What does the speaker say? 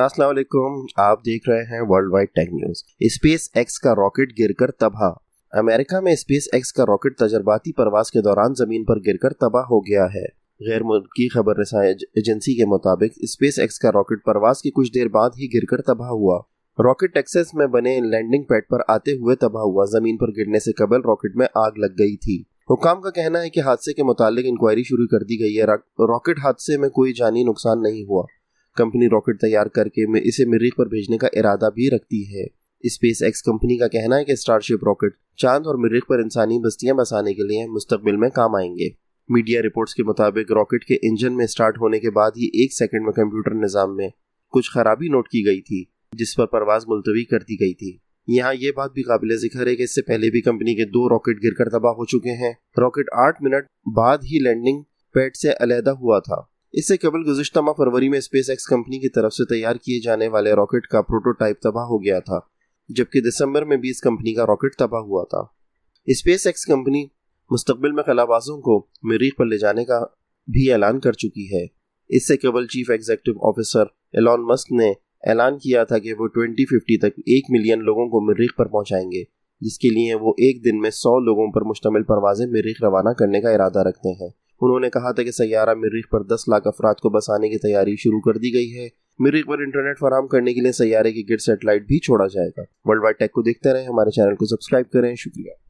असलम आप देख रहे हैं world wide tech news SpaceX का रॉकेट गिरकर तबाह अमेरिका में स्पेस एक्स का रॉकेट तजर्बाती प्रवास के दौरान जमीन पर गिरकर तबाह हो गया है गैर मुल्की खबर रसा एजेंसी के मुताबिक स्पेस एक्स का रॉकेट प्रवास के कुछ देर बाद ही गिरकर तबाह हुआ रॉकेट टेक्सेस में बने लैंडिंग पैड पर आते हुए तबाह हुआ जमीन पर गिरने से कबल रॉकेट में आग लग गई थी हुकाम का कहना है कि हादसे के मुतालिक इंक्वायरी शुरू कर दी गई है रॉकेट हादसे में कोई जानी नुकसान नहीं हुआ कंपनी रॉकेट तैयार करके में इसे मरीख पर भेजने का इरादा भी रखती है स्पेस एक्स कंपनी का कहना है कि स्टारशिप रॉकेट चांद और मरीख पर इंसानी बस्तियां बसाने के लिए मुस्तबिल में काम आएंगे मीडिया रिपोर्ट्स के मुताबिक रॉकेट के इंजन में स्टार्ट होने के बाद ही एक सेकंड में कंप्यूटर निज़ाम में कुछ खराबी नोट की गई थी जिस पर परवाज मुलतवी कर दी गई थी यहाँ ये बात भी काबिल जिक्र है कि इससे पहले भी कंपनी के दो रॉकेट गिरकर तबाह हो चुके हैं रॉकेट आठ मिनट बाद ही लैंडिंग पैड से अलहदा हुआ था इससे केवल गुजशत माह फरवरी में स्पेस एक्स कंपनी की तरफ से तैयार किए जाने वाले रॉकेट का प्रोटोटाइप तबाह हो गया था जबकि दिसंबर में भी इस कंपनी का रॉकेट तबाह हुआ था स्पेस एक्स कंपनी मुस्तबिल में खलाबाजों को मरीख पर ले जाने का भी ऐलान कर चुकी है इससे केवल chief executive officer Elon Musk ने ऐलान किया था कि वो 2050 तक एक मिलियन लोगों को मरीख पर पहुंचाएंगे जिसके लिए वो एक दिन में सौ लोगों पर मुश्तमिल परवाजें मरीख रवाना करने का इरादा रखते हैं उन्होंने कहा था कि सयारा मरीख पर 10 लाख अफराद को बसाने की तैयारी शुरू कर दी गई है मरीख पर इंटरनेट फराम करने के लिए सयारे की गिर सेटेलाइट भी छोड़ा जाएगा वर्ल्ड वाइड टेक को देखते रहें हमारे चैनल को सब्सक्राइब करें शुक्रिया